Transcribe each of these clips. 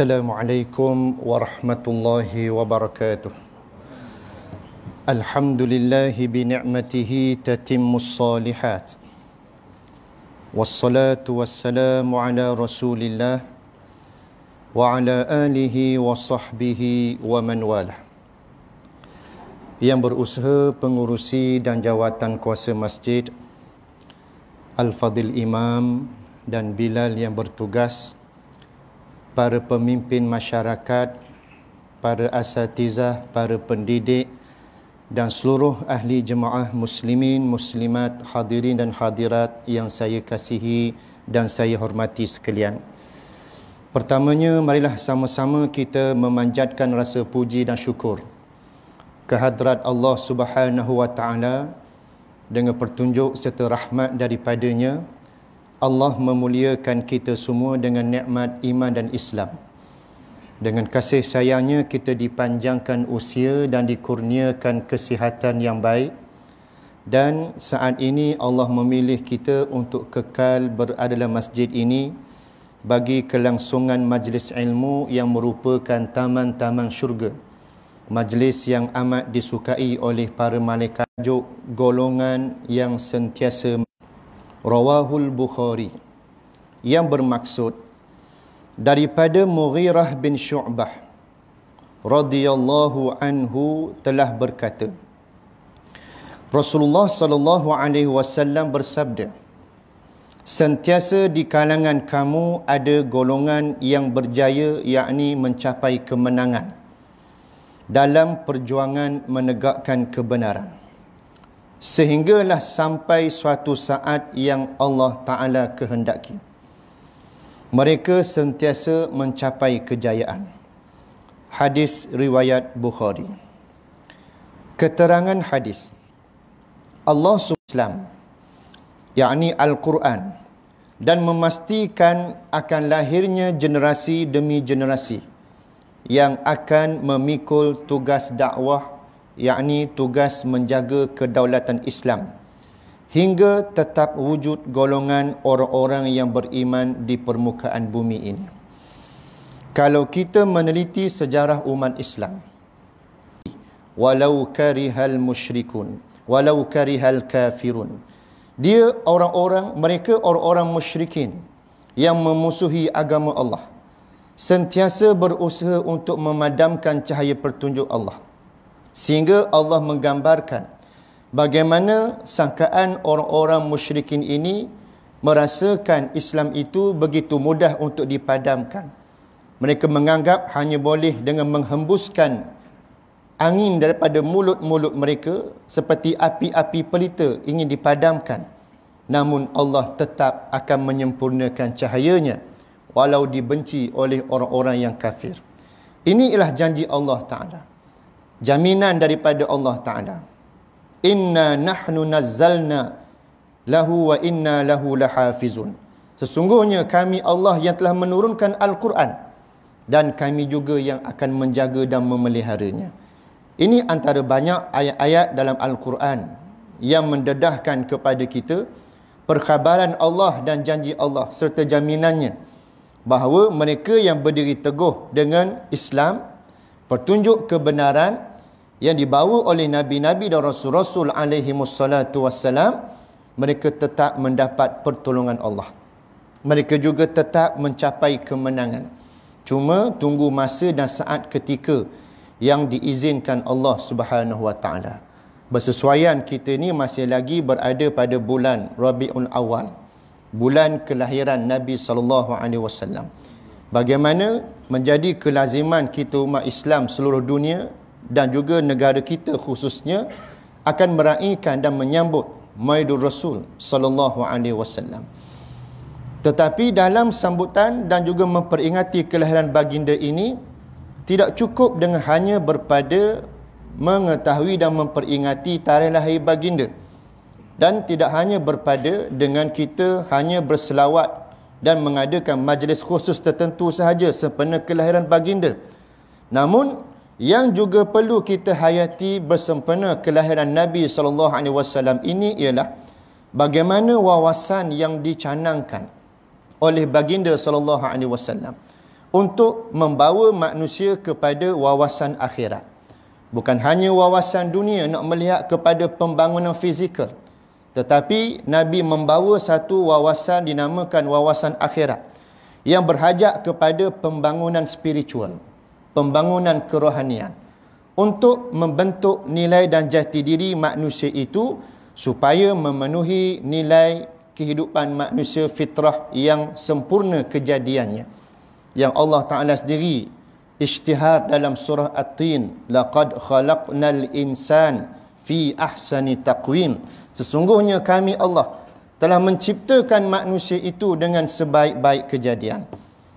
Assalamualaikum warahmatullahi wabarakatuh Alhamdulillahi bini'matihi tatimmus salihat Wassalatu wassalamu ala rasulillah Wa ala alihi wa sahbihi wa man walah Yang berusaha pengurusi dan jawatan kuasa masjid Al-Fadhil Imam dan Bilal yang bertugas Al-Fadhil Imam para pemimpin masyarakat, para asatizah, para pendidik dan seluruh ahli jemaah muslimin, muslimat, hadirin dan hadirat yang saya kasihi dan saya hormati sekalian. Pertamanya, marilah sama-sama kita memanjatkan rasa puji dan syukur kehadrat Allah Subhanahu Wa Taala dengan pertunjuk serta rahmat daripadanya Allah memuliakan kita semua dengan nikmat iman dan Islam. Dengan kasih sayangnya kita dipanjangkan usia dan dikurniakan kesihatan yang baik. Dan saat ini Allah memilih kita untuk kekal berada dalam masjid ini bagi kelangsungan majlis ilmu yang merupakan taman-taman syurga. Majlis yang amat disukai oleh para malaikat golongan yang sentiasa rawahul bukhari yang bermaksud daripada Mughirah bin Syu'bah radhiyallahu anhu telah berkata Rasulullah sallallahu alaihi wasallam bersabda Sentiasa di kalangan kamu ada golongan yang berjaya yakni mencapai kemenangan dalam perjuangan menegakkan kebenaran sehinggalah sampai suatu saat yang Allah Ta'ala kehendaki. Mereka sentiasa mencapai kejayaan. Hadis Riwayat Bukhari Keterangan hadis Allah SWT yakni Al-Quran dan memastikan akan lahirnya generasi demi generasi yang akan memikul tugas dakwah yakni tugas menjaga kedaulatan Islam hingga tetap wujud golongan orang-orang yang beriman di permukaan bumi ini. Kalau kita meneliti sejarah umat Islam, walau karihal musyrikun, walau karihal kafirun. Dia orang-orang, mereka orang-orang musyrikin yang memusuhi agama Allah. Sentiasa berusaha untuk memadamkan cahaya pertunjuk Allah. Sehingga Allah menggambarkan bagaimana sangkaan orang-orang musyrikin ini merasakan Islam itu begitu mudah untuk dipadamkan. Mereka menganggap hanya boleh dengan menghembuskan angin daripada mulut-mulut mereka seperti api-api pelita ingin dipadamkan. Namun Allah tetap akan menyempurnakan cahayanya walau dibenci oleh orang-orang yang kafir. Ini ialah janji Allah Ta'ala jaminan daripada Allah Taala. Inna nahnu nazzalna lahu wa inna lahu lahafizun. Sesungguhnya kami Allah yang telah menurunkan Al-Quran dan kami juga yang akan menjaga dan memeliharanya. Ini antara banyak ayat-ayat dalam Al-Quran yang mendedahkan kepada kita perkhabaran Allah dan janji Allah serta jaminannya bahawa mereka yang berdiri teguh dengan Islam, petunjuk kebenaran yang dibawa oleh nabi-nabi dan rasul-rasul alaihi wassalatu wassalam mereka tetap mendapat pertolongan Allah mereka juga tetap mencapai kemenangan cuma tunggu masa dan saat ketika yang diizinkan Allah Subhanahu wa taala bersesuaian kita ni masih lagi berada pada bulan Rabiul Awal bulan kelahiran Nabi sallallahu alaihi wasallam bagaimana menjadi kelaziman kita umat Islam seluruh dunia dan juga negara kita khususnya akan meraihkan dan menyambut Maidul Rasul sallallahu alaihi wasallam. Tetapi dalam sambutan dan juga memperingati kelahiran baginda ini tidak cukup dengan hanya berpada mengetahui dan memperingati tarikh lahir baginda dan tidak hanya berpada dengan kita hanya berselawat dan mengadakan majlis khusus tertentu sahaja sempena kelahiran baginda namun yang juga perlu kita hayati bersempena kelahiran Nabi sallallahu alaihi wasallam ini ialah bagaimana wawasan yang dicanangkan oleh baginda sallallahu alaihi wasallam untuk membawa manusia kepada wawasan akhirat. Bukan hanya wawasan dunia nak melihat kepada pembangunan fizikal tetapi Nabi membawa satu wawasan dinamakan wawasan akhirat yang berhajat kepada pembangunan spiritual pembangunan kerohanian untuk membentuk nilai dan jati diri manusia itu supaya memenuhi nilai kehidupan manusia fitrah yang sempurna kejadiannya yang Allah Taala sendiri isytihar dalam surah At-Tin laqad khalaqnal insan fi ahsani taqwim sesungguhnya kami Allah telah menciptakan manusia itu dengan sebaik-baik kejadian.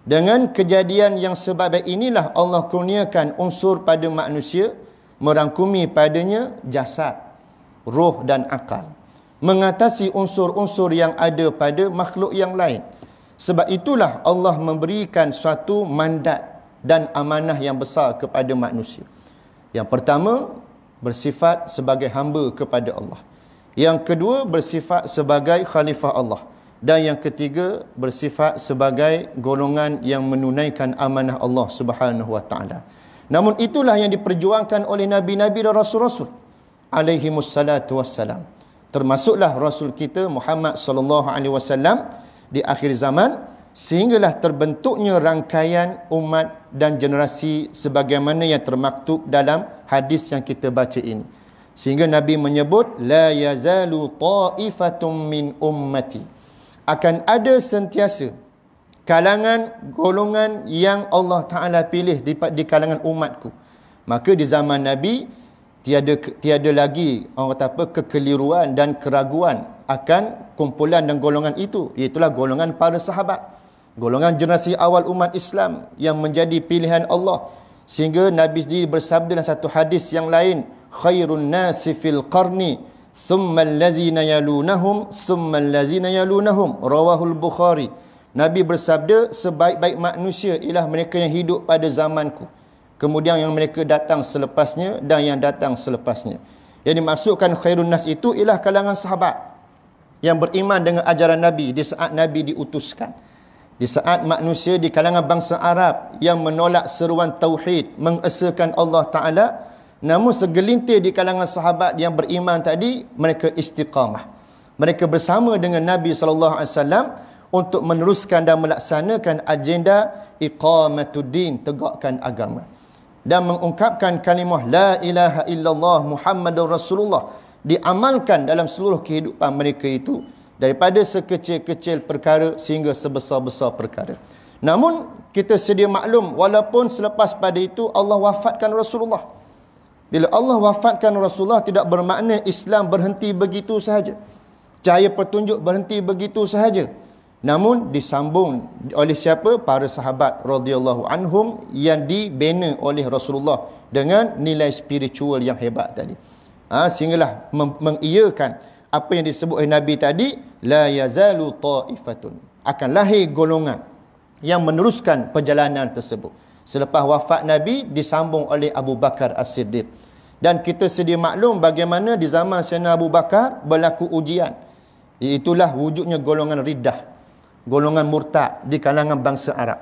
Dengan kejadian yang sebab inilah Allah kurniakan unsur pada manusia merangkumi padanya jasad, roh dan akal. Mengatasi unsur-unsur yang ada pada makhluk yang lain. Sebab itulah Allah memberikan suatu mandat dan amanah yang besar kepada manusia. Yang pertama, bersifat sebagai hamba kepada Allah. Yang kedua, bersifat sebagai khalifah Allah dan yang ketiga bersifat sebagai golongan yang menunaikan amanah Allah Subhanahu wa taala. Namun itulah yang diperjuangkan oleh nabi-nabi dan rasul-rasul alaihi musallatu wassalam. Termasuklah rasul kita Muhammad sallallahu alaihi wasallam di akhir zaman sehinggalah terbentuknya rangkaian umat dan generasi sebagaimana yang termaktub dalam hadis yang kita baca ini. Sehingga Nabi menyebut la yazalu ta'ifatum min ummati akan ada sentiasa kalangan golongan yang Allah Taala pilih di, di kalangan umatku. Maka di zaman Nabi tiada tiada lagi orang kata apa kekeliruan dan keraguan akan kumpulan dan golongan itu itulah golongan para sahabat golongan generasi awal umat Islam yang menjadi pilihan Allah sehingga Nabi sendiri bersabda dalam satu hadis yang lain khairun nasi fil qarni ثم الذين يلونهم ثم الذين يلونهم رواه البخاري Nabi bersabda sebaik-baik manusia ialah mereka yang hidup pada zamanku kemudian yang mereka datang selepasnya dan yang datang selepasnya yang dimaksudkan khairun nas itu ialah kalangan sahabat yang beriman dengan ajaran Nabi di saat Nabi diutuskan di saat manusia di kalangan bangsa Arab yang menolak seruan tauhid mengesakan Allah Ta'ala Namun segelintir di kalangan sahabat yang beriman tadi mereka istiqamah. Mereka bersama dengan Nabi sallallahu alaihi wasallam untuk meneruskan dan melaksanakan agenda iqamatuddin tegakkan agama dan mengungkapkan kalimah la ilaha illallah muhammadur rasulullah diamalkan dalam seluruh kehidupan mereka itu daripada sekecil-kecil perkara sehingga sebesar-besar perkara namun kita sedia maklum walaupun selepas pada itu Allah wafatkan rasulullah bila Allah wafatkan Rasulullah tidak bermakna Islam berhenti begitu sahaja. Cahaya petunjuk berhenti begitu sahaja. Namun disambung oleh siapa? Para sahabat radhiyallahu anhum yang dibina oleh Rasulullah dengan nilai spiritual yang hebat tadi. Ha, sehinggalah mengiyakan apa yang disebut oleh Nabi tadi la yazalu taifatun akan lahir golongan yang meneruskan perjalanan tersebut. Selepas wafat Nabi disambung oleh Abu Bakar As-Siddiq. Dan kita sedia maklum bagaimana di zaman Sayyidina Abu Bakar berlaku ujian. Itulah wujudnya golongan ridah. Golongan murtad di kalangan bangsa Arab.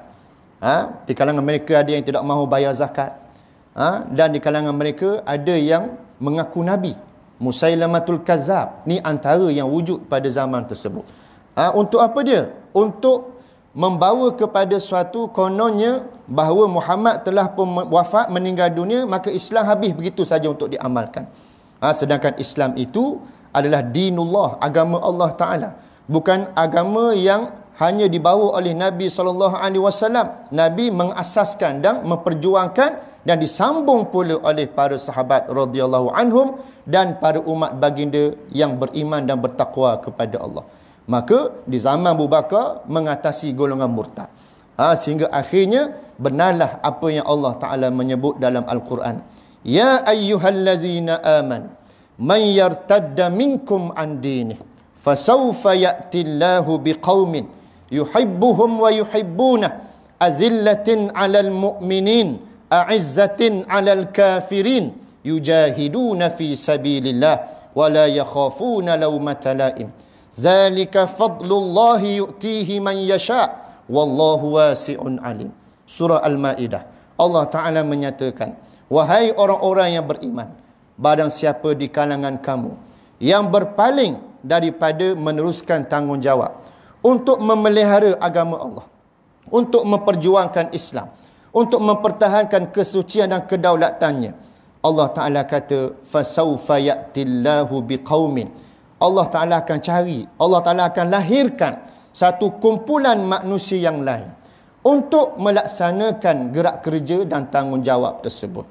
Ha? Di kalangan mereka ada yang tidak mahu bayar zakat. Ha? Dan di kalangan mereka ada yang mengaku Nabi. Musailamatul Kazab. Ni antara yang wujud pada zaman tersebut. Ha? Untuk apa dia? Untuk membawa kepada suatu kononnya bahawa Muhammad telah pun wafat meninggal dunia maka Islam habis begitu saja untuk diamalkan. Ha, sedangkan Islam itu adalah dinullah agama Allah taala bukan agama yang hanya dibawa oleh Nabi sallallahu alaihi wasallam. Nabi mengasaskan dan memperjuangkan dan disambung pula oleh para sahabat radhiyallahu anhum dan para umat baginda yang beriman dan bertakwa kepada Allah. Maka di zaman Abu Bakar mengatasi golongan murtad. Ha, sehingga akhirnya benarlah apa yang Allah Ta'ala menyebut dalam Al-Quran. Ya ayyuhallazina aman. Man yartadda minkum an dinih. Fasawfa ya'tillahu biqawmin. Yuhibbuhum wa yuhibbunah. Azillatin alal mu'minin. A'izzatin alal kafirin. Yujahiduna fi sabilillah. Wala yakhafuna law Zalika fadlullahi yu'tihi man yasha' wallahu wasi'un alim. Surah Al-Maidah. Allah Taala menyatakan, wahai orang-orang yang beriman, badan siapa di kalangan kamu yang berpaling daripada meneruskan tanggungjawab untuk memelihara agama Allah, untuk memperjuangkan Islam, untuk mempertahankan kesucian dan kedaulatannya. Allah Taala kata, fasaufa ya'tillahu biqaumin Allah Ta'ala akan cari. Allah Ta'ala akan lahirkan satu kumpulan manusia yang lain. Untuk melaksanakan gerak kerja dan tanggungjawab tersebut.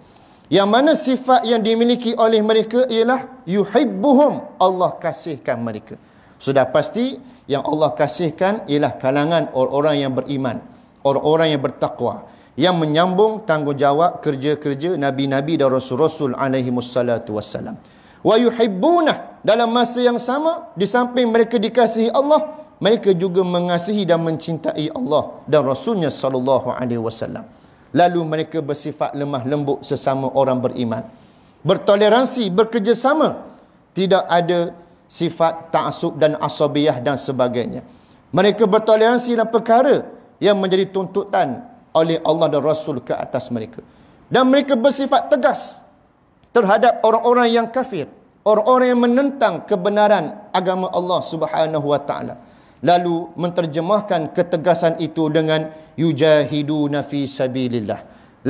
Yang mana sifat yang dimiliki oleh mereka ialah yuhibbuhum Allah kasihkan mereka. Sudah pasti yang Allah kasihkan ialah kalangan orang-orang yang beriman, orang-orang yang bertakwa yang menyambung tanggungjawab kerja-kerja nabi-nabi dan rasul-rasul alaihi wassalam. -rasul wa yuhibbunah dalam masa yang sama di samping mereka dikasihi Allah mereka juga mengasihi dan mencintai Allah dan rasulnya sallallahu alaihi wasallam lalu mereka bersifat lemah lembut sesama orang beriman bertoleransi bekerjasama tidak ada sifat taksub dan asabiyah dan sebagainya mereka bertoleransi dalam perkara yang menjadi tuntutan oleh Allah dan Rasul ke atas mereka dan mereka bersifat tegas terhadap orang-orang yang kafir orang-orang yang menentang kebenaran agama Allah Subhanahu wa taala lalu menterjemahkan ketegasan itu dengan yujahidu fi sabilillah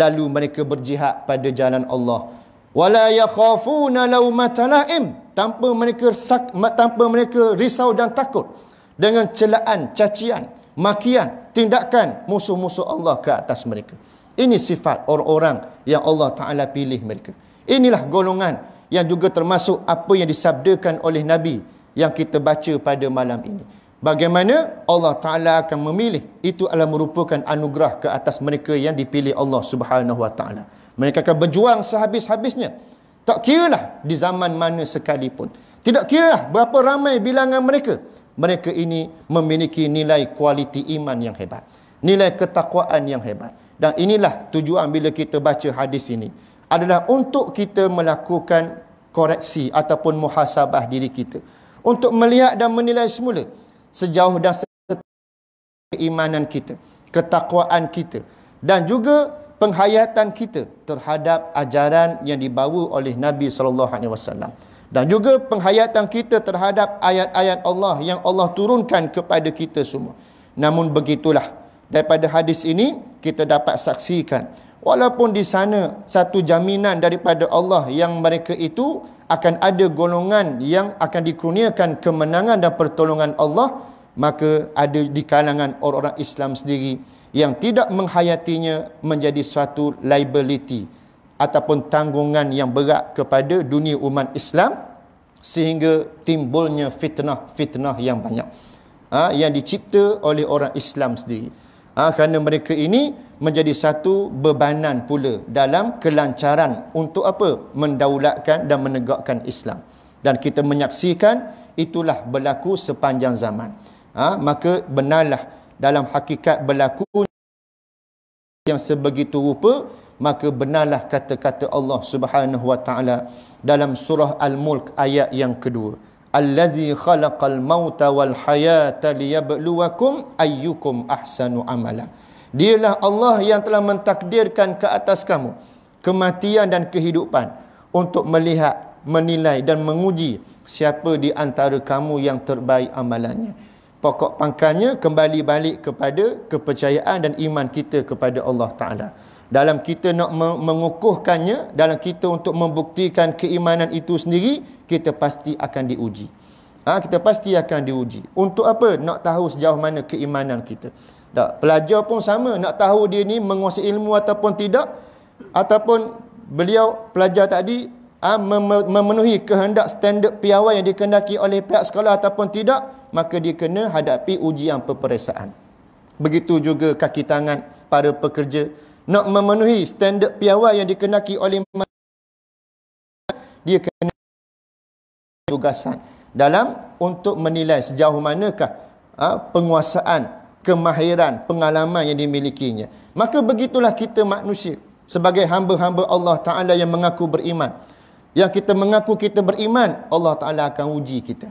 lalu mereka berjihad pada jalan Allah wala yakhafuna lawmata laim tanpa mereka sak, tanpa mereka risau dan takut dengan celaan cacian makian tindakan musuh-musuh Allah ke atas mereka ini sifat orang-orang yang Allah taala pilih mereka Inilah golongan yang juga termasuk apa yang disabdakan oleh Nabi yang kita baca pada malam ini. Bagaimana Allah Ta'ala akan memilih itu adalah merupakan anugerah ke atas mereka yang dipilih Allah Subhanahu Wa Ta'ala. Mereka akan berjuang sehabis-habisnya. Tak kira lah di zaman mana sekalipun. Tidak kira lah berapa ramai bilangan mereka. Mereka ini memiliki nilai kualiti iman yang hebat. Nilai ketakwaan yang hebat. Dan inilah tujuan bila kita baca hadis ini adalah untuk kita melakukan koreksi ataupun muhasabah diri kita. Untuk melihat dan menilai semula sejauh dan keimanan kita, ketakwaan kita dan juga penghayatan kita terhadap ajaran yang dibawa oleh Nabi sallallahu alaihi wasallam dan juga penghayatan kita terhadap ayat-ayat Allah yang Allah turunkan kepada kita semua. Namun begitulah daripada hadis ini kita dapat saksikan Walaupun di sana satu jaminan daripada Allah yang mereka itu akan ada golongan yang akan dikurniakan kemenangan dan pertolongan Allah maka ada di kalangan orang-orang Islam sendiri yang tidak menghayatinya menjadi suatu liability ataupun tanggungan yang berat kepada dunia umat Islam sehingga timbulnya fitnah-fitnah yang banyak ha, yang dicipta oleh orang Islam sendiri ha, kerana mereka ini menjadi satu bebanan pula dalam kelancaran untuk apa mendaulatkan dan menegakkan Islam dan kita menyaksikan itulah berlaku sepanjang zaman ha, maka benarlah dalam hakikat berlaku yang sebegitu rupa maka benarlah kata-kata Allah Subhanahu Wa Taala dalam surah Al-Mulk ayat yang kedua allazi khalaqal mauta wal hayata liyabluwakum ayyukum ahsanu amala dialah Allah yang telah mentakdirkan ke atas kamu kematian dan kehidupan untuk melihat menilai dan menguji siapa di antara kamu yang terbaik amalannya pokok pangkalnya kembali balik kepada kepercayaan dan iman kita kepada Allah taala dalam kita nak mengukuhkannya dalam kita untuk membuktikan keimanan itu sendiri kita pasti akan diuji ha, kita pasti akan diuji untuk apa nak tahu sejauh mana keimanan kita tak pelajar pun sama nak tahu dia ni menguasai ilmu ataupun tidak ataupun beliau pelajar tadi ha, memenuhi kehendak standard piawai yang dikendaki oleh pihak sekolah ataupun tidak maka dia kena hadapi ujian peperiksaan begitu juga kaki tangan para pekerja nak memenuhi standard piawai yang dikenaki oleh dia kena tugasan dalam untuk menilai sejauh manakah ha, penguasaan kemahiran pengalaman yang dimilikinya maka begitulah kita manusia sebagai hamba-hamba Allah Taala yang mengaku beriman yang kita mengaku kita beriman Allah Taala akan uji kita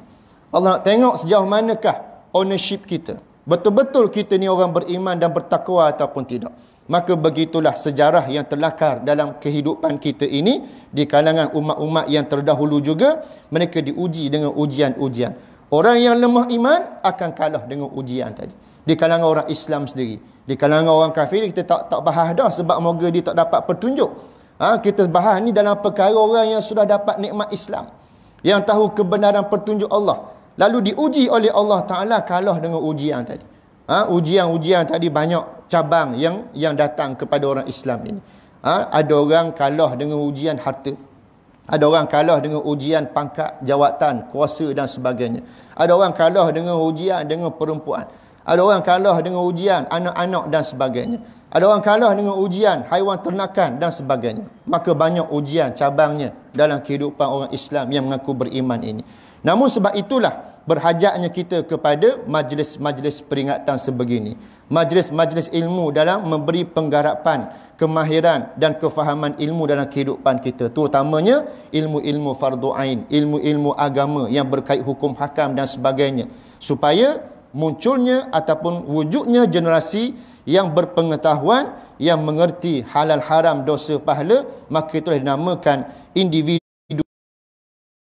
Allah nak tengok sejauh manakah ownership kita betul-betul kita ni orang beriman dan bertakwa ataupun tidak maka begitulah sejarah yang terlakar dalam kehidupan kita ini di kalangan umat-umat yang terdahulu juga mereka diuji dengan ujian-ujian orang yang lemah iman akan kalah dengan ujian tadi di kalangan orang Islam sendiri di kalangan orang kafir kita tak tak bahas dah sebab moga dia tak dapat petunjuk ha, kita bahas ni dalam perkara orang yang sudah dapat nikmat Islam yang tahu kebenaran petunjuk Allah lalu diuji oleh Allah Taala kalah dengan ujian tadi ha, ujian-ujian tadi banyak cabang yang yang datang kepada orang Islam ini. Ha? Ada orang kalah dengan ujian harta. Ada orang kalah dengan ujian pangkat, jawatan, kuasa dan sebagainya. Ada orang kalah dengan ujian dengan perempuan. Ada orang kalah dengan ujian anak-anak dan sebagainya. Ada orang kalah dengan ujian haiwan ternakan dan sebagainya. Maka banyak ujian cabangnya dalam kehidupan orang Islam yang mengaku beriman ini. Namun sebab itulah berhajatnya kita kepada majlis-majlis peringatan sebegini majlis-majlis ilmu dalam memberi penggarapan kemahiran dan kefahaman ilmu dalam kehidupan kita terutamanya ilmu-ilmu fardu ain ilmu-ilmu agama yang berkait hukum hakam dan sebagainya supaya munculnya ataupun wujudnya generasi yang berpengetahuan yang mengerti halal haram dosa pahala maka itulah dinamakan individu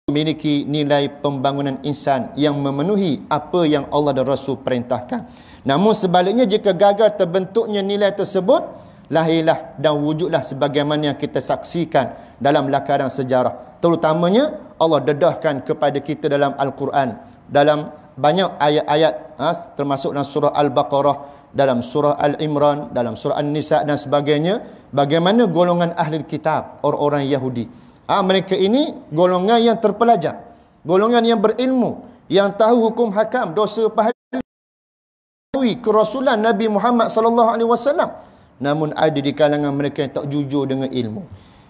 memiliki nilai pembangunan insan yang memenuhi apa yang Allah dan Rasul perintahkan Namun sebaliknya jika gagal terbentuknya nilai tersebut lahirlah dan wujudlah sebagaimana yang kita saksikan dalam lakaran sejarah. Terutamanya Allah dedahkan kepada kita dalam Al-Quran dalam banyak ayat-ayat ha, termasuk dalam surah Al-Baqarah, dalam surah Al-Imran, dalam surah An-Nisa dan sebagainya bagaimana golongan ahli kitab orang-orang Yahudi. Ha, mereka ini golongan yang terpelajar, golongan yang berilmu, yang tahu hukum hakam, dosa pahala mengakui kerasulan Nabi Muhammad sallallahu alaihi wasallam namun ada di kalangan mereka yang tak jujur dengan ilmu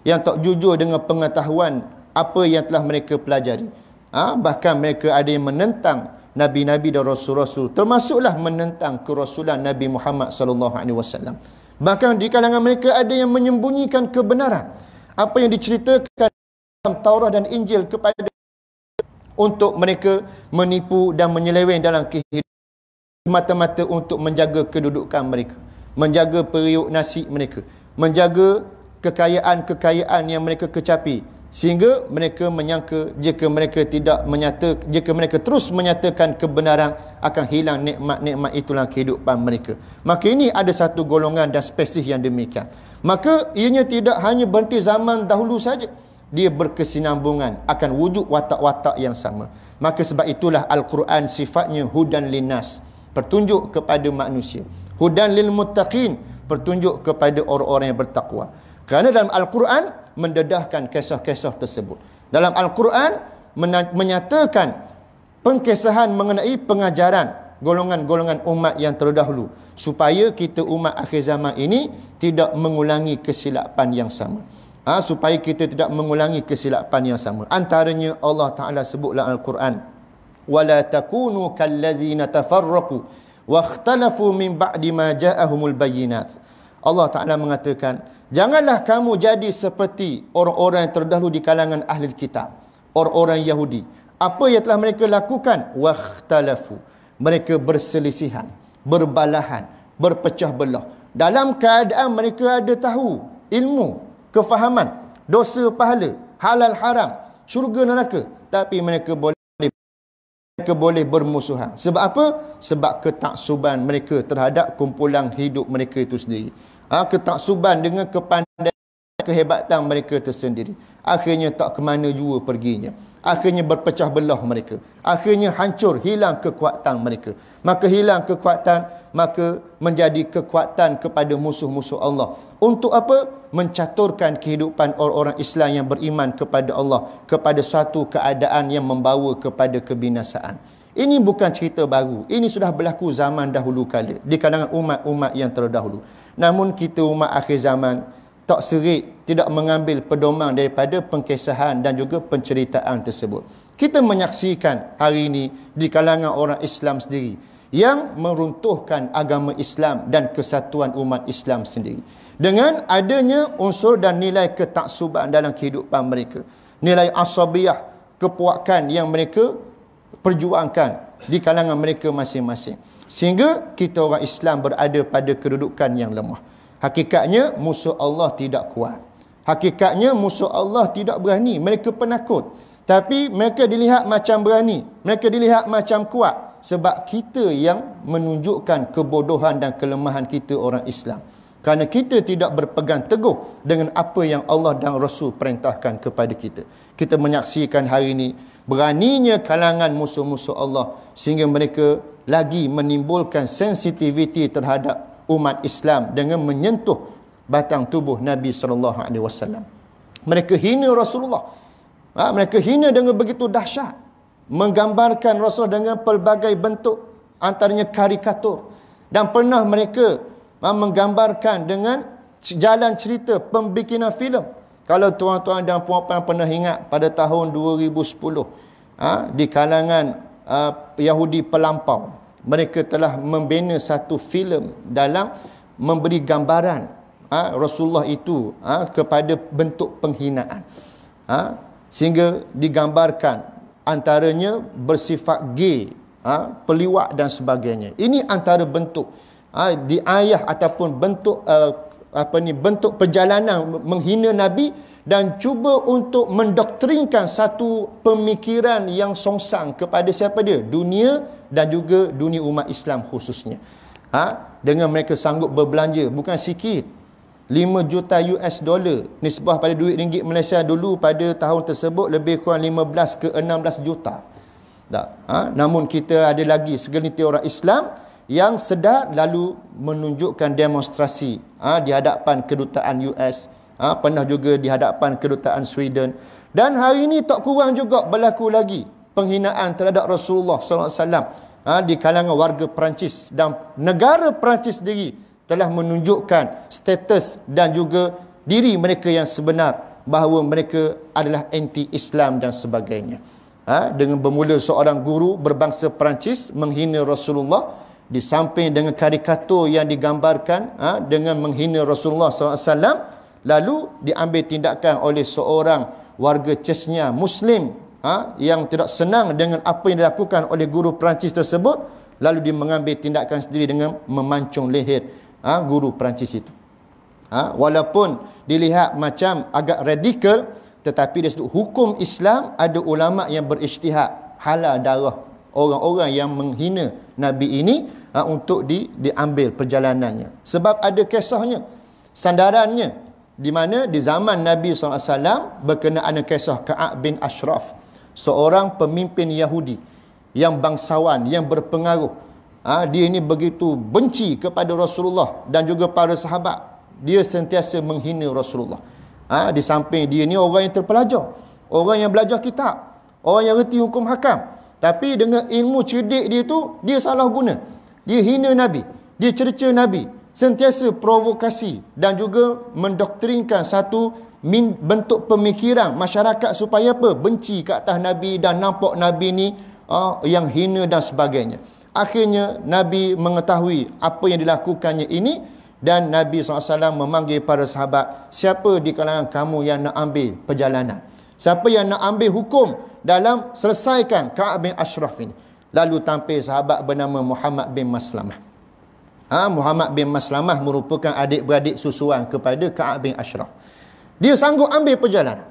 yang tak jujur dengan pengetahuan apa yang telah mereka pelajari ha? bahkan mereka ada yang menentang nabi-nabi dan rasul-rasul termasuklah menentang kerasulan Nabi Muhammad sallallahu alaihi wasallam bahkan di kalangan mereka ada yang menyembunyikan kebenaran apa yang diceritakan dalam Taurat dan Injil kepada untuk mereka menipu dan menyeleweng dalam kehidupan mata-mata untuk menjaga kedudukan mereka menjaga periuk nasi mereka menjaga kekayaan-kekayaan yang mereka kecapi sehingga mereka menyangka jika mereka tidak menyata jika mereka terus menyatakan kebenaran akan hilang nikmat-nikmat itulah kehidupan mereka maka ini ada satu golongan dan spesies yang demikian maka ianya tidak hanya berhenti zaman dahulu saja dia berkesinambungan akan wujud watak-watak yang sama maka sebab itulah al-Quran sifatnya hudan linas petunjuk kepada manusia hudan lil muttaqin petunjuk kepada orang-orang yang bertakwa kerana dalam al-Quran mendedahkan kisah-kisah tersebut dalam al-Quran menyatakan pengkisahan mengenai pengajaran golongan-golongan umat yang terdahulu supaya kita umat akhir zaman ini tidak mengulangi kesilapan yang sama ha, supaya kita tidak mengulangi kesilapan yang sama antaranya Allah Ta'ala sebutlah Al-Quran ولا تكونوا كالذين تفرقوا واختلفوا من بعد ما جاءهم البينات Allah Ta'ala mengatakan Janganlah kamu jadi seperti orang-orang yang terdahulu di kalangan ahli kitab Orang-orang Yahudi Apa yang telah mereka lakukan? Wakhtalafu Mereka berselisihan Berbalahan Berpecah belah Dalam keadaan mereka ada tahu Ilmu Kefahaman Dosa pahala Halal haram Syurga neraka Tapi mereka boleh mereka boleh bermusuhan. Sebab apa? Sebab ketaksuban mereka terhadap kumpulan hidup mereka itu sendiri. Ha, ketaksuban dengan kepandaian kehebatan mereka tersendiri. Akhirnya tak ke mana juga perginya akhirnya berpecah belah mereka akhirnya hancur hilang kekuatan mereka maka hilang kekuatan maka menjadi kekuatan kepada musuh-musuh Allah untuk apa mencaturkan kehidupan orang-orang Islam yang beriman kepada Allah kepada satu keadaan yang membawa kepada kebinasaan ini bukan cerita baru ini sudah berlaku zaman dahulu kala di kalangan umat-umat yang terdahulu namun kita umat akhir zaman tak serik, tidak mengambil pedoman daripada pengkisahan dan juga penceritaan tersebut. Kita menyaksikan hari ini di kalangan orang Islam sendiri yang meruntuhkan agama Islam dan kesatuan umat Islam sendiri. Dengan adanya unsur dan nilai ketaksuban dalam kehidupan mereka. Nilai asabiah, kepuakan yang mereka perjuangkan di kalangan mereka masing-masing. Sehingga kita orang Islam berada pada kedudukan yang lemah. Hakikatnya musuh Allah tidak kuat. Hakikatnya musuh Allah tidak berani. Mereka penakut. Tapi mereka dilihat macam berani. Mereka dilihat macam kuat. Sebab kita yang menunjukkan kebodohan dan kelemahan kita orang Islam. Kerana kita tidak berpegang teguh dengan apa yang Allah dan Rasul perintahkan kepada kita. Kita menyaksikan hari ini beraninya kalangan musuh-musuh Allah sehingga mereka lagi menimbulkan sensitiviti terhadap umat Islam dengan menyentuh batang tubuh Nabi sallallahu alaihi wasallam. Mereka hina Rasulullah. Ha, mereka hina dengan begitu dahsyat. Menggambarkan Rasulullah dengan pelbagai bentuk antaranya karikatur dan pernah mereka ha, menggambarkan dengan jalan cerita pembikinan filem. Kalau tuan-tuan dan puan-puan pernah ingat pada tahun 2010 ha, di kalangan uh, Yahudi pelampau mereka telah membina satu filem dalam memberi gambaran ha, Rasulullah itu ha, kepada bentuk penghinaan ha, sehingga digambarkan antaranya bersifat gay ha, peliwak dan sebagainya ini antara bentuk ha, di ayah ataupun bentuk uh, apa ni bentuk perjalanan menghina nabi dan cuba untuk mendoktrinkan satu pemikiran yang songsang kepada siapa dia dunia dan juga dunia umat Islam khususnya ha? dengan mereka sanggup berbelanja bukan sikit 5 juta US dollar nisbah pada duit ringgit Malaysia dulu pada tahun tersebut lebih kurang 15 ke 16 juta tak ha? namun kita ada lagi segelintir orang Islam yang sedar lalu menunjukkan demonstrasi ha, di hadapan kedutaan US ha, pernah juga di hadapan kedutaan Sweden dan hari ini tak kurang juga berlaku lagi penghinaan terhadap Rasulullah SAW ha, di kalangan warga Perancis dan negara Perancis sendiri telah menunjukkan status dan juga diri mereka yang sebenar bahawa mereka adalah anti-Islam dan sebagainya ha, dengan bermula seorang guru berbangsa Perancis menghina Rasulullah SAW di samping dengan karikatur yang digambarkan ha, dengan menghina Rasulullah SAW lalu diambil tindakan oleh seorang warga Chesnya Muslim ha, yang tidak senang dengan apa yang dilakukan oleh guru Perancis tersebut lalu dia mengambil tindakan sendiri dengan memancung leher ha, guru Perancis itu ha, walaupun dilihat macam agak radikal tetapi dari sudut hukum Islam ada ulama yang berisytihad halal darah orang-orang yang menghina Nabi ini ha, untuk di, diambil perjalanannya. Sebab ada kisahnya, sandarannya. Di mana di zaman Nabi SAW berkenaan dengan kisah Ka'ab bin Ashraf. Seorang pemimpin Yahudi yang bangsawan, yang berpengaruh. Ha, dia ini begitu benci kepada Rasulullah dan juga para sahabat. Dia sentiasa menghina Rasulullah. Ha, di samping dia ini orang yang terpelajar. Orang yang belajar kitab. Orang yang reti hukum hakam. Tapi dengan ilmu cerdik dia tu, dia salah guna. Dia hina Nabi. Dia cerca Nabi. Sentiasa provokasi dan juga mendoktrinkan satu bentuk pemikiran masyarakat supaya apa? Benci ke atas Nabi dan nampak Nabi ni uh, yang hina dan sebagainya. Akhirnya Nabi mengetahui apa yang dilakukannya ini dan Nabi SAW memanggil para sahabat siapa di kalangan kamu yang nak ambil perjalanan. Siapa yang nak ambil hukum dalam selesaikan Ka'ab bin Ashraf ini. Lalu tampil sahabat bernama Muhammad bin Maslamah. Ha, Muhammad bin Maslamah merupakan adik-beradik susuan kepada Ka'ab bin Ashraf. Dia sanggup ambil perjalanan.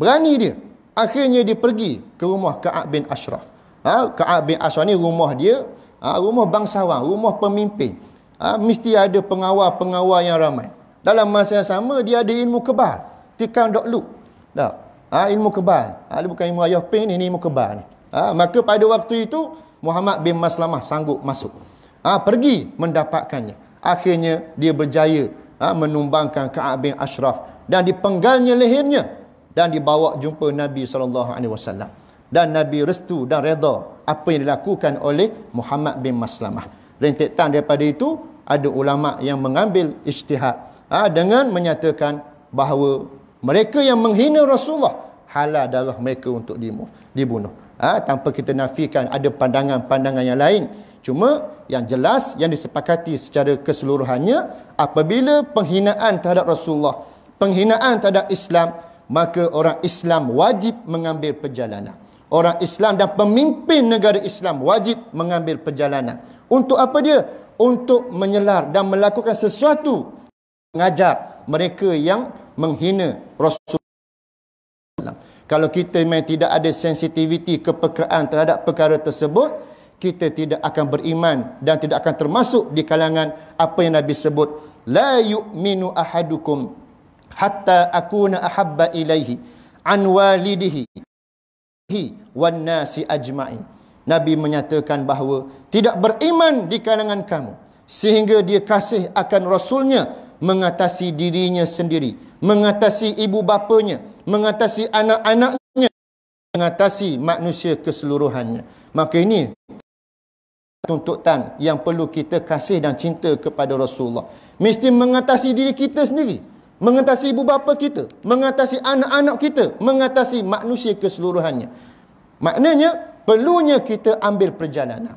Berani dia. Akhirnya dia pergi ke rumah Ka'ab bin Ashraf. Ha, Ka'ab bin Ashraf ni rumah dia. Ha, rumah bangsawan. Rumah pemimpin. Ha, mesti ada pengawal-pengawal yang ramai. Dalam masa yang sama, dia ada ilmu kebal. Tikan dok luk. Tak. Ha, ilmu kebal. Ha, dia bukan ilmu ayah pen, ini ilmu kebal. Ni. Ha, maka pada waktu itu, Muhammad bin Maslamah sanggup masuk. Ha, pergi mendapatkannya. Akhirnya, dia berjaya ha, menumbangkan Ka'ab bin Ashraf. Dan dipenggalnya lehernya. Dan dibawa jumpa Nabi SAW. Dan Nabi restu dan reda apa yang dilakukan oleh Muhammad bin Maslamah. Rentetan daripada itu, ada ulama' yang mengambil isytihad. Ha, dengan menyatakan bahawa mereka yang menghina Rasulullah halal darah mereka untuk dibunuh. Ha, tanpa kita nafikan ada pandangan-pandangan yang lain. Cuma yang jelas yang disepakati secara keseluruhannya apabila penghinaan terhadap Rasulullah, penghinaan terhadap Islam, maka orang Islam wajib mengambil perjalanan. Orang Islam dan pemimpin negara Islam wajib mengambil perjalanan. Untuk apa dia? Untuk menyelar dan melakukan sesuatu mengajar mereka yang menghina Rasulullah kalau kita memang tidak ada sensitiviti kepekaan terhadap perkara tersebut kita tidak akan beriman dan tidak akan termasuk di kalangan apa yang Nabi sebut la yu'minu ahadukum hatta akuna ahabba ilaihi an walidihi wan nasi ajma'i Nabi menyatakan bahawa tidak beriman di kalangan kamu sehingga dia kasih akan rasulnya mengatasi dirinya sendiri mengatasi ibu bapanya, mengatasi anak-anaknya, mengatasi manusia keseluruhannya. Maka ini tuntutan yang perlu kita kasih dan cinta kepada Rasulullah. Mesti mengatasi diri kita sendiri, mengatasi ibu bapa kita, mengatasi anak-anak kita, mengatasi manusia keseluruhannya. Maknanya perlunya kita ambil perjalanan.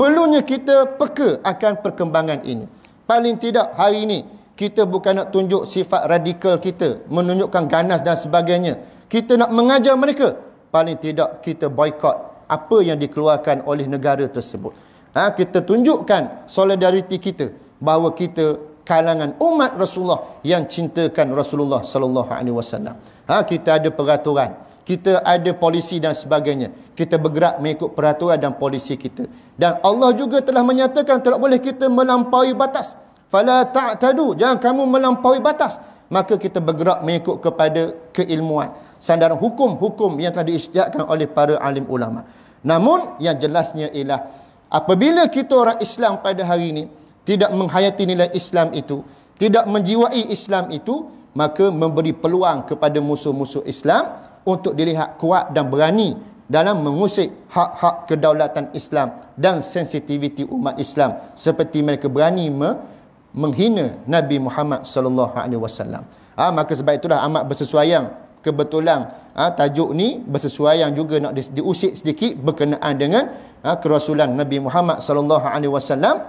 Perlunya kita peka akan perkembangan ini. Paling tidak hari ini kita bukan nak tunjuk sifat radikal kita. Menunjukkan ganas dan sebagainya. Kita nak mengajar mereka. Paling tidak kita boykot apa yang dikeluarkan oleh negara tersebut. Ha, kita tunjukkan solidariti kita. Bahawa kita kalangan umat Rasulullah yang cintakan Rasulullah sallallahu alaihi wasallam. Ha, kita ada peraturan, kita ada polisi dan sebagainya. Kita bergerak mengikut peraturan dan polisi kita. Dan Allah juga telah menyatakan tidak boleh kita melampaui batas fala ta'tadu jangan kamu melampaui batas maka kita bergerak mengikut kepada keilmuan sandaran hukum-hukum yang telah diisytiharkan oleh para alim ulama namun yang jelasnya ialah apabila kita orang Islam pada hari ini tidak menghayati nilai Islam itu tidak menjiwai Islam itu maka memberi peluang kepada musuh-musuh Islam untuk dilihat kuat dan berani dalam mengusik hak-hak kedaulatan Islam dan sensitiviti umat Islam seperti mereka berani me- menghina Nabi Muhammad sallallahu ha, alaihi wasallam. Ah maka sebab itulah amat bersesuaian kebetulan ha, tajuk ni bersesuaian juga nak di, diusik sedikit berkenaan dengan ah ha, kerasulan Nabi Muhammad sallallahu ha, alaihi wasallam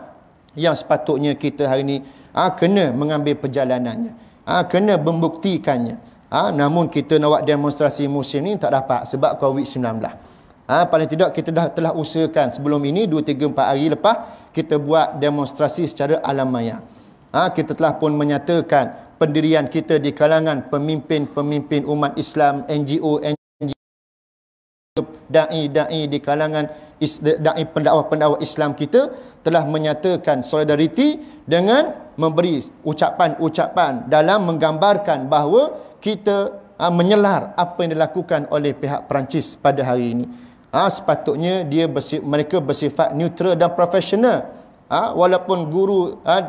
yang sepatutnya kita hari ini ha, ah, kena mengambil perjalanannya. ha, kena membuktikannya. ha, namun kita nak buat demonstrasi musim ni tak dapat sebab Covid-19. Ah ha, paling tidak kita dah telah usahakan sebelum ini 2 3 4 hari lepas kita buat demonstrasi secara alam maya. Ha, kita telah pun menyatakan pendirian kita di kalangan pemimpin-pemimpin umat Islam, NGO, NGO, da'i-da'i di kalangan da'i pendakwa-pendakwa Islam kita telah menyatakan solidariti dengan memberi ucapan-ucapan dalam menggambarkan bahawa kita ha, menyelar apa yang dilakukan oleh pihak Perancis pada hari ini ha, sepatutnya dia bersi, mereka bersifat neutral dan profesional ha, walaupun guru ha,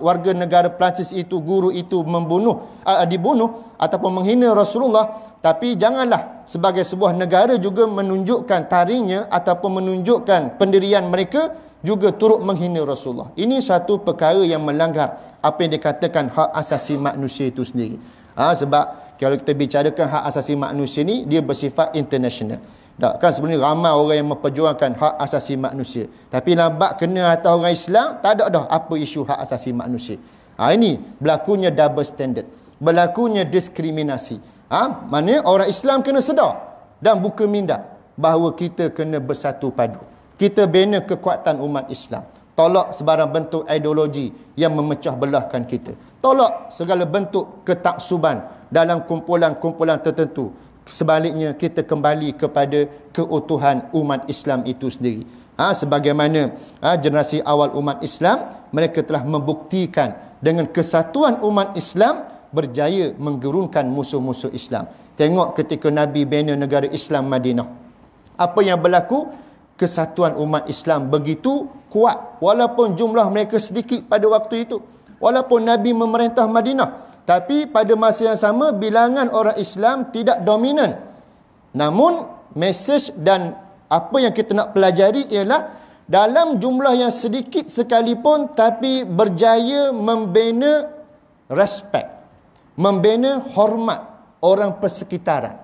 warga negara Perancis itu guru itu membunuh ha, dibunuh ataupun menghina Rasulullah tapi janganlah sebagai sebuah negara juga menunjukkan tarinya ataupun menunjukkan pendirian mereka juga turut menghina Rasulullah ini satu perkara yang melanggar apa yang dikatakan hak asasi manusia itu sendiri ha, sebab kalau kita bicarakan hak asasi manusia ini dia bersifat international. Tak kan sebenarnya ramai orang yang memperjuangkan hak asasi manusia. Tapi nampak kena atas orang Islam, tak ada dah apa isu hak asasi manusia. Ha, ini berlakunya double standard. Berlakunya diskriminasi. Ha, maknanya orang Islam kena sedar dan buka minda bahawa kita kena bersatu padu. Kita bina kekuatan umat Islam. Tolak sebarang bentuk ideologi yang memecah belahkan kita. Tolak segala bentuk ketaksuban dalam kumpulan-kumpulan tertentu sebaliknya kita kembali kepada keutuhan umat Islam itu sendiri. Ha, sebagaimana ha, generasi awal umat Islam, mereka telah membuktikan dengan kesatuan umat Islam berjaya menggerunkan musuh-musuh Islam. Tengok ketika Nabi bina negara Islam Madinah. Apa yang berlaku? Kesatuan umat Islam begitu kuat walaupun jumlah mereka sedikit pada waktu itu. Walaupun Nabi memerintah Madinah, tapi pada masa yang sama bilangan orang Islam tidak dominan. Namun mesej dan apa yang kita nak pelajari ialah dalam jumlah yang sedikit sekalipun tapi berjaya membina respect, membina hormat orang persekitaran,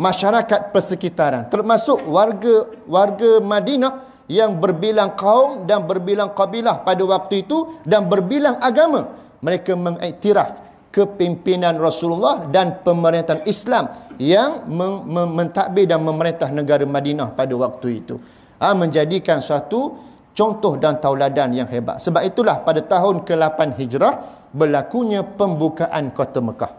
masyarakat persekitaran termasuk warga-warga Madinah yang berbilang kaum dan berbilang kabilah pada waktu itu dan berbilang agama. Mereka mengiktiraf kepimpinan Rasulullah dan pemerintahan Islam yang men mentadbir dan memerintah negara Madinah pada waktu itu. Ha, menjadikan suatu contoh dan tauladan yang hebat. Sebab itulah pada tahun ke-8 Hijrah berlakunya pembukaan kota Mekah.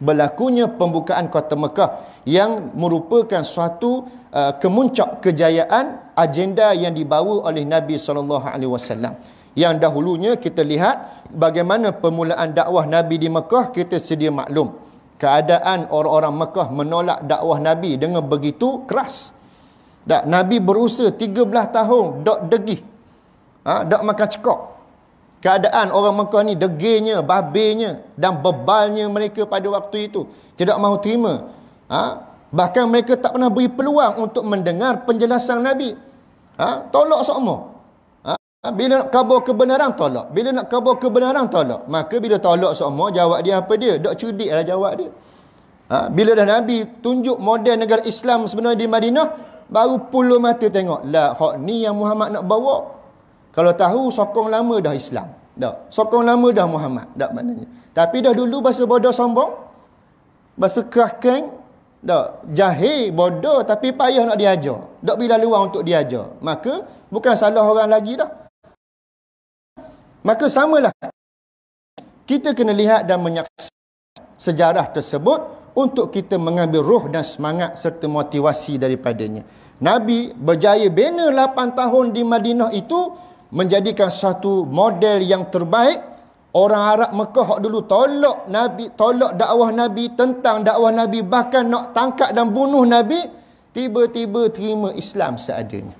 Berlakunya pembukaan kota Mekah yang merupakan suatu uh, kemuncak kejayaan agenda yang dibawa oleh Nabi saw. Yang dahulunya kita lihat bagaimana permulaan dakwah Nabi di Mekah kita sedia maklum. Keadaan orang-orang Mekah menolak dakwah Nabi dengan begitu keras. Dak Nabi berusaha 13 tahun dok degih. Ah ha, dak makan cekok. Keadaan orang Mekah ni degenya, babenya dan bebalnya mereka pada waktu itu tidak mahu terima. ha, bahkan mereka tak pernah beri peluang untuk mendengar penjelasan Nabi. ha, tolak semua. Ha, bila nak kabur kebenaran tolak. Bila nak kabur kebenaran tolak. Maka bila tolak semua jawab dia apa dia? Dok cerdik lah jawab dia. Ha, bila dah Nabi tunjuk model negara Islam sebenarnya di Madinah. Baru puluh mata tengok. Lah, hak ni yang Muhammad nak bawa. Kalau tahu sokong lama dah Islam. Tak. Sokong lama dah Muhammad. Tak maknanya. Tapi dah dulu bahasa bodoh sombong. Bahasa kerahkan. Tak. Jahil, bodoh. Tapi payah nak diajar. Tak bila luang untuk diajar. Maka bukan salah orang lagi dah. Maka samalah kita kena lihat dan menyaksikan sejarah tersebut untuk kita mengambil ruh dan semangat serta motivasi daripadanya. Nabi berjaya bina 8 tahun di Madinah itu menjadikan satu model yang terbaik. Orang Arab Mekah dulu tolak Nabi, tolak dakwah Nabi, tentang dakwah Nabi, bahkan nak tangkap dan bunuh Nabi, tiba-tiba terima Islam seadanya.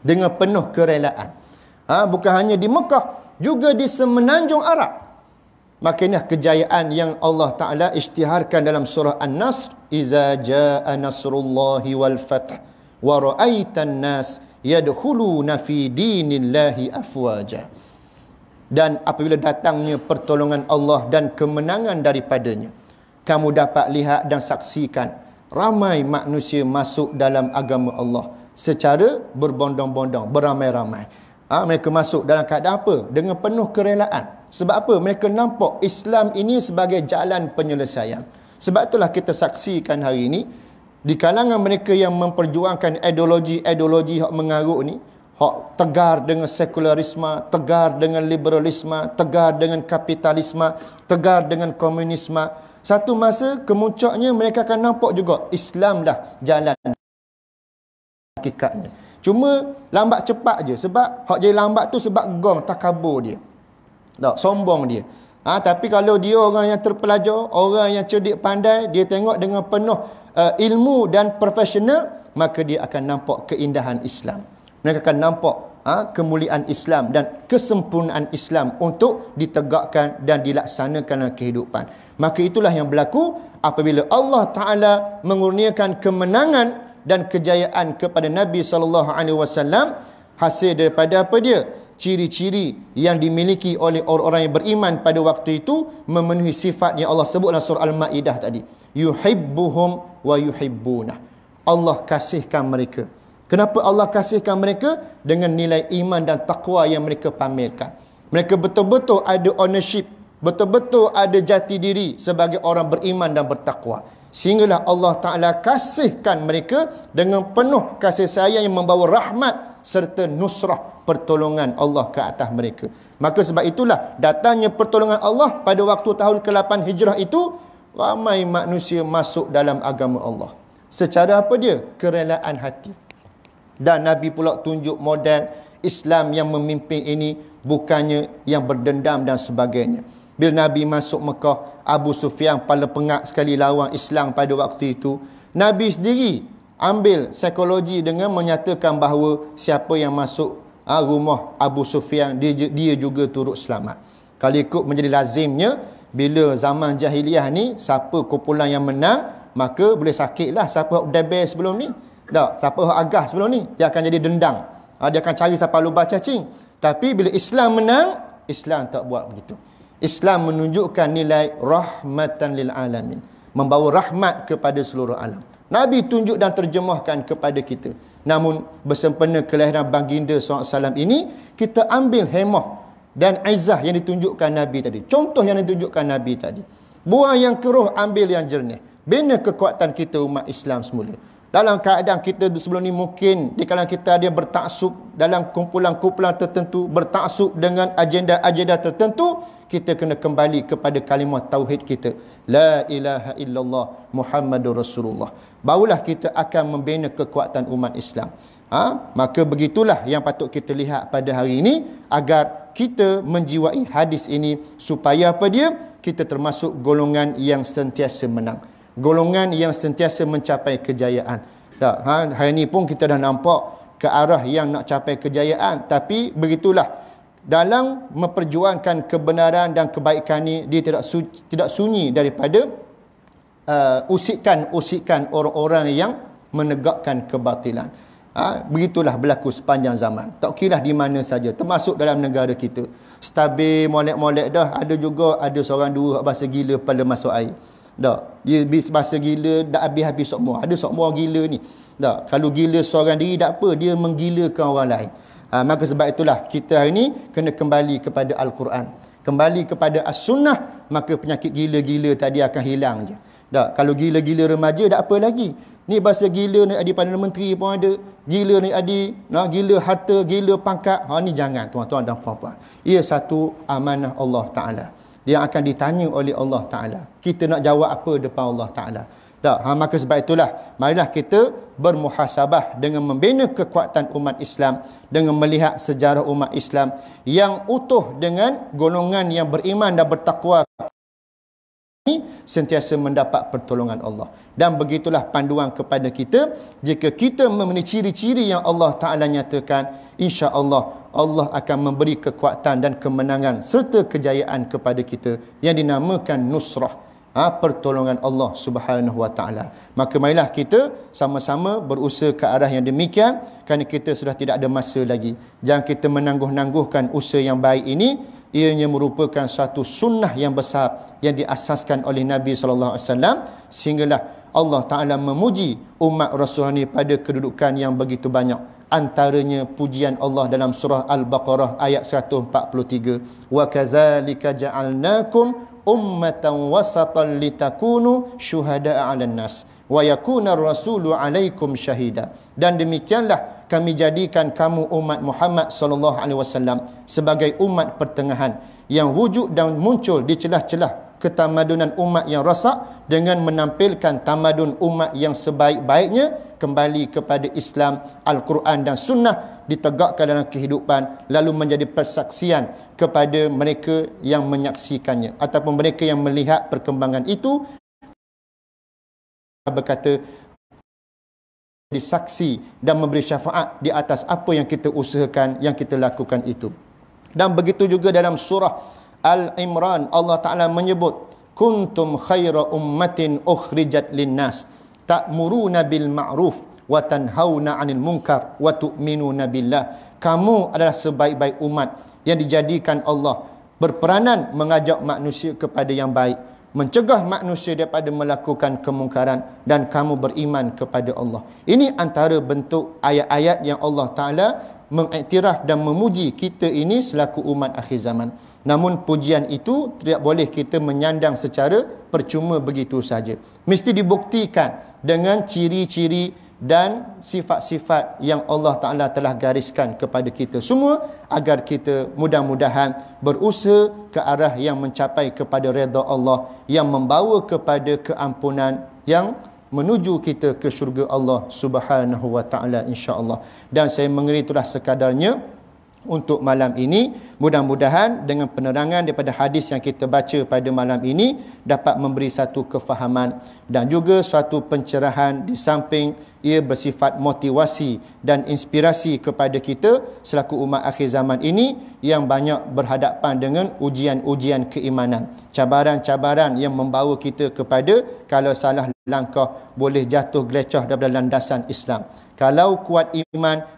Dengan penuh kerelaan. Ha, bukan hanya di Mekah, juga di semenanjung Arab. Makanya kejayaan yang Allah Taala isytiharkan dalam surah An-Nasr, "Iza jaa nasrullahi wal fath wa ra'aitan nas yadkhuluna fi dinillahi afwaja." Dan apabila datangnya pertolongan Allah dan kemenangan daripadanya, kamu dapat lihat dan saksikan ramai manusia masuk dalam agama Allah secara berbondong-bondong, beramai-ramai ha, mereka masuk dalam keadaan apa? Dengan penuh kerelaan. Sebab apa? Mereka nampak Islam ini sebagai jalan penyelesaian. Sebab itulah kita saksikan hari ini di kalangan mereka yang memperjuangkan ideologi-ideologi hak mengaruk ni, hak tegar dengan sekularisme, tegar dengan liberalisme, tegar dengan kapitalisme, tegar dengan komunisme. Satu masa kemuncaknya mereka akan nampak juga Islamlah jalan hakikatnya. Cuma lambat cepat je sebab hak jadi lambat tu sebab gong tak takabur dia. Tak sombong dia. Ha, tapi kalau dia orang yang terpelajar, orang yang cerdik pandai, dia tengok dengan penuh uh, ilmu dan profesional, maka dia akan nampak keindahan Islam. Mereka akan nampak ha, kemuliaan Islam dan kesempurnaan Islam untuk ditegakkan dan dilaksanakan dalam kehidupan. Maka itulah yang berlaku apabila Allah Ta'ala mengurniakan kemenangan dan kejayaan kepada Nabi sallallahu alaihi wasallam hasil daripada apa dia? Ciri-ciri yang dimiliki oleh orang-orang yang beriman pada waktu itu memenuhi sifat yang Allah sebut dalam surah Al-Maidah tadi. Yuhibbuhum wa yuhibbuna. Allah kasihkan mereka. Kenapa Allah kasihkan mereka? Dengan nilai iman dan takwa yang mereka pamerkan. Mereka betul-betul ada ownership. Betul-betul ada jati diri sebagai orang beriman dan bertakwa sehinggalah Allah Ta'ala kasihkan mereka dengan penuh kasih sayang yang membawa rahmat serta nusrah pertolongan Allah ke atas mereka. Maka sebab itulah datangnya pertolongan Allah pada waktu tahun ke-8 hijrah itu, ramai manusia masuk dalam agama Allah. Secara apa dia? Kerelaan hati. Dan Nabi pula tunjuk model Islam yang memimpin ini bukannya yang berdendam dan sebagainya bila Nabi masuk Mekah, Abu Sufyan paling pengak sekali lawan Islam pada waktu itu. Nabi sendiri ambil psikologi dengan menyatakan bahawa siapa yang masuk ah, rumah Abu Sufyan, dia, dia juga turut selamat. Kalau ikut menjadi lazimnya, bila zaman jahiliah ni, siapa kumpulan yang menang, maka boleh sakitlah siapa yang debes sebelum ni. Tak, siapa yang agah sebelum ni, dia akan jadi dendang. Ah, dia akan cari siapa lubah cacing. Tapi bila Islam menang, Islam tak buat begitu. Islam menunjukkan nilai rahmatan lil alamin, membawa rahmat kepada seluruh alam. Nabi tunjuk dan terjemahkan kepada kita. Namun bersempena kelahiran baginda SAW ini, kita ambil hemah dan aizah yang ditunjukkan Nabi tadi. Contoh yang ditunjukkan Nabi tadi. Buah yang keruh ambil yang jernih. Bina kekuatan kita umat Islam semula. Dalam keadaan kita sebelum ni mungkin di kalangan kita dia bertaksub dalam kumpulan-kumpulan tertentu, bertaksub dengan agenda-agenda tertentu, kita kena kembali kepada kalimah tauhid kita. La ilaha illallah Muhammadur Rasulullah. Barulah kita akan membina kekuatan umat Islam. Ha? Maka begitulah yang patut kita lihat pada hari ini agar kita menjiwai hadis ini supaya apa dia? Kita termasuk golongan yang sentiasa menang golongan yang sentiasa mencapai kejayaan. Tak, ha, hari ini pun kita dah nampak ke arah yang nak capai kejayaan. Tapi begitulah dalam memperjuangkan kebenaran dan kebaikan ini dia tidak su- tidak sunyi daripada uh, usikan usikan orang-orang yang menegakkan kebatilan. Ha, begitulah berlaku sepanjang zaman. Tak kira di mana saja termasuk dalam negara kita. Stabil molek-molek dah ada juga ada seorang dua bahasa gila pada masuk air. Tak. Dia habis bahasa gila, dah habis-habis sokmua. Ada sokmua gila ni. Tak. Kalau gila seorang diri, tak apa. Dia menggilakan orang lain. Ha, maka sebab itulah, kita hari ni kena kembali kepada Al-Quran. Kembali kepada As-Sunnah, maka penyakit gila-gila tadi akan hilang je. Tak. Kalau gila-gila remaja, tak apa lagi. Ni bahasa gila ni adi pandangan menteri pun ada. Gila ni adi, nak gila harta, gila pangkat. Ha, ni jangan, tuan-tuan dan puan-puan. Ia satu amanah Allah Ta'ala. Yang akan ditanya oleh Allah Ta'ala. Kita nak jawab apa depan Allah Ta'ala. Tak, ha, maka sebab itulah, marilah kita bermuhasabah dengan membina kekuatan umat Islam, dengan melihat sejarah umat Islam yang utuh dengan golongan yang beriman dan bertakwa ini sentiasa mendapat pertolongan Allah. Dan begitulah panduan kepada kita, jika kita memenuhi ciri-ciri yang Allah Ta'ala nyatakan, insya Allah Allah akan memberi kekuatan dan kemenangan serta kejayaan kepada kita yang dinamakan nusrah ha, pertolongan Allah Subhanahu Wa Taala maka marilah kita sama-sama berusaha ke arah yang demikian kerana kita sudah tidak ada masa lagi jangan kita menangguh-nangguhkan usaha yang baik ini ianya merupakan satu sunnah yang besar yang diasaskan oleh Nabi sallallahu alaihi wasallam sehinggalah Allah Taala memuji umat Rasulullah ini pada kedudukan yang begitu banyak antaranya pujian Allah dalam surah Al-Baqarah ayat 143 wa kazalika ja'alnakum ummatan wasatan litakunu shuhadaa 'alan nas wa yakuna rasulu 'alaikum shahida. dan demikianlah kami jadikan kamu umat Muhammad sallallahu alaihi wasallam sebagai umat pertengahan yang wujud dan muncul di celah-celah ketamadunan umat yang rosak dengan menampilkan tamadun umat yang sebaik-baiknya kembali kepada Islam, Al-Quran dan Sunnah ditegakkan dalam kehidupan lalu menjadi persaksian kepada mereka yang menyaksikannya ataupun mereka yang melihat perkembangan itu berkata disaksi dan memberi syafaat di atas apa yang kita usahakan yang kita lakukan itu dan begitu juga dalam surah Al-Imran Allah Ta'ala menyebut kuntum khaira ummatin ukhrijat linnas nas ta'muruna bil ma'ruf wa tanhauna 'anil munkar wa tu'minuna billah. Kamu adalah sebaik-baik umat yang dijadikan Allah berperanan mengajak manusia kepada yang baik, mencegah manusia daripada melakukan kemungkaran dan kamu beriman kepada Allah. Ini antara bentuk ayat-ayat yang Allah Taala mengiktiraf dan memuji kita ini selaku umat akhir zaman. Namun pujian itu tidak boleh kita menyandang secara percuma begitu saja. Mesti dibuktikan dengan ciri-ciri dan sifat-sifat yang Allah Ta'ala telah gariskan kepada kita semua agar kita mudah-mudahan berusaha ke arah yang mencapai kepada reda Allah yang membawa kepada keampunan yang menuju kita ke syurga Allah Subhanahu Wa Ta'ala insya-Allah dan saya mengira sekadarnya untuk malam ini. Mudah-mudahan dengan penerangan daripada hadis yang kita baca pada malam ini dapat memberi satu kefahaman dan juga suatu pencerahan di samping ia bersifat motivasi dan inspirasi kepada kita selaku umat akhir zaman ini yang banyak berhadapan dengan ujian-ujian keimanan. Cabaran-cabaran yang membawa kita kepada kalau salah langkah boleh jatuh gelecoh daripada landasan Islam. Kalau kuat iman,